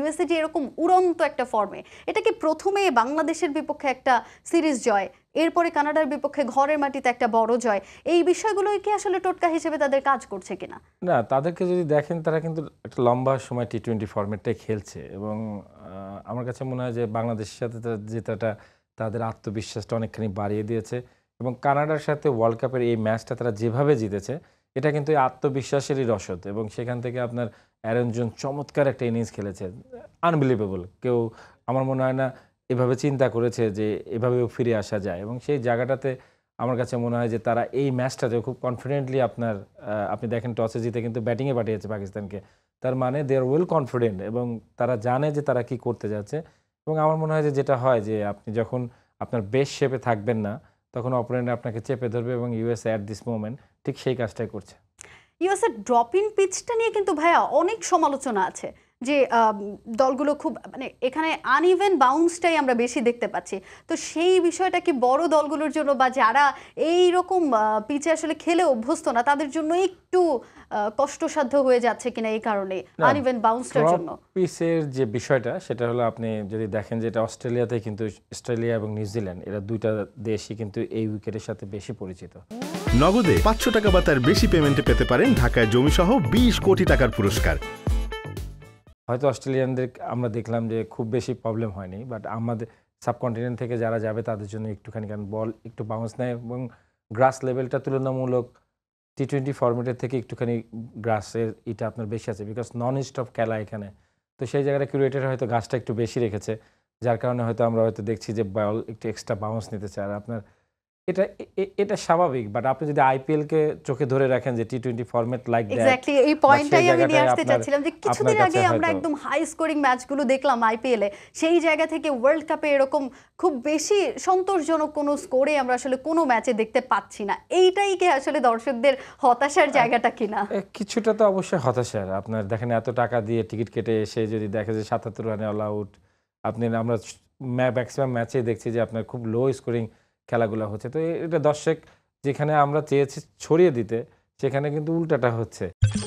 ইউএসএটি এরকম উড়ন্ত একটা ফর্মে এটা কি প্রথমে বাংলাদেশের বিপক্ষে একটা সিরিজ জয় এরপরে কানাডার বিপক্ষে ঘরের মাটিতে একটা বড় জয় এই বিষয়গুলোই কি আসলে টোটকা হিসেবে তাদের কাজ করছে কিনা না তাদেরকে যদি দেখেন তারা কিন্তু একটা লম্বা সময় টি টোয়েন্টি ফর্মেটটাই খেলছে এবং আমার কাছে মনে হয় যে বাংলাদেশের সাথে জেতাটা তাদের আত্মবিশ্বাসটা অনেকখানি বাড়িয়ে দিয়েছে এবং কানাডার সাথে ওয়ার্ল্ড কাপের এই ম্যাচটা তারা যেভাবে জিতেছে এটা কিন্তু আত্মবিশ্বাসেরই রসদ এবং সেখান থেকে আপনার অ্যারেঞ্জন চমৎকার একটা ইনিংস খেলেছে আনবিলিভেবল কেউ আমার মনে হয় না এভাবে চিন্তা করেছে যে এভাবেও ফিরে আসা যায় এবং সেই জায়গাটাতে আমার কাছে মনে হয় যে তারা এই ম্যাচটাতে খুব কনফিডেন্টলি আপনার আপনি দেখেন টসে জিতে কিন্তু ব্যাটিংয়ে পাঠিয়েছে পাকিস্তানকে তার মানে দে আর ওয়েল কনফিডেন্ট এবং তারা জানে যে তারা কি করতে যাচ্ছে এবং আমার মনে হয় যে যেটা হয় যে আপনি যখন আপনার বেশ শেপে থাকবেন না তখন অপারেন্ট আপনাকে চেপে ধরবে এবং ইউএস অ্যাট দিস মোমেন্ট ঠিক সেই কাজটাই করছে ইউএসএ ড্রপ ইন পিচটা নিয়ে কিন্তু ভাইয়া অনেক সমালোচনা আছে যে দলগুলো খুব মানে এখানে আনইভেন বাউন্সটাই আমরা বেশি দেখতে পাচ্ছি তো সেই বিষয়টা কি বড় দলগুলোর জন্য বা যারা এই রকম পিচে আসলে খেলে অভ্যস্ত না তাদের জন্য একটু কষ্টসাধ্য হয়ে যাচ্ছে কিনা এই কারণে আনইভেন বাউন্সটার জন্য পিচের যে বিষয়টা সেটা হলো আপনি যদি দেখেন যে এটা অস্ট্রেলিয়াতে কিন্তু অস্ট্রেলিয়া এবং নিউজিল্যান্ড এরা দুইটা দেশই কিন্তু এই উইকেটের সাথে বেশি পরিচিত নগদে পাঁচশো টাকা বা তার বেশি পেমেন্টে পেতে পারেন ঢাকায় সহ বিশ কোটি টাকার পুরস্কার হয়তো অস্ট্রেলিয়ানদের আমরা দেখলাম যে খুব বেশি প্রবলেম হয়নি বাট আমাদের সাবকন্টিনেন্ট থেকে যারা যাবে তাদের জন্য একটুখানি কারণ বল একটু বাউন্স নেয় এবং গ্রাস লেভেলটা তুলনামূলক টি টোয়েন্টি ফর্মেটের থেকে একটুখানি গ্রাসের এটা আপনার বেশি আছে বিকজ নন স্টপ খেলা এখানে তো সেই জায়গাটা কিউরেটার হয়তো গাছটা একটু বেশি রেখেছে যার কারণে হয়তো আমরা হয়তো দেখছি যে বল একটু এক্সট্রা বাউন্স নিতে চায় আর আপনার এটা এটা স্বাভাবিক বাট আপনি যদি আইপিএল কে চোখে ধরে রাখেন যে টি-টোয়েন্টি ফরম্যাট লাইক এক্স্যাক্টলি এই পয়েন্টটাই আমি নিয়ে আসতে চাচ্ছিলাম যে কিছুদিন আগে আমরা একদম হাই স্কোরিং ম্যাচগুলো দেখলাম আইপিএল এ সেই জায়গা থেকে ওয়ার্ল্ড কাপে এরকম খুব বেশি সন্তোষজনক কোনো স্কোরে আমরা আসলে কোনো ম্যাচে দেখতে পাচ্ছি না এইটাই কি আসলে দর্শকদের হতাশার জায়গাটা কিনা কিছুটা তো অবশ্যই হতাশার আপনার দেখেন এত টাকা দিয়ে টিকিট কেটে এসে যদি দেখে যে সাতাত্তর রানে অল আউট আপনি আমরা ম্যাক্সিমাম ম্যাচে দেখছি যে আপনার খুব লো স্কোরিং খেলাগুলো হচ্ছে তো এটা দর্শক যেখানে আমরা চেয়েছি ছড়িয়ে দিতে সেখানে কিন্তু উল্টাটা হচ্ছে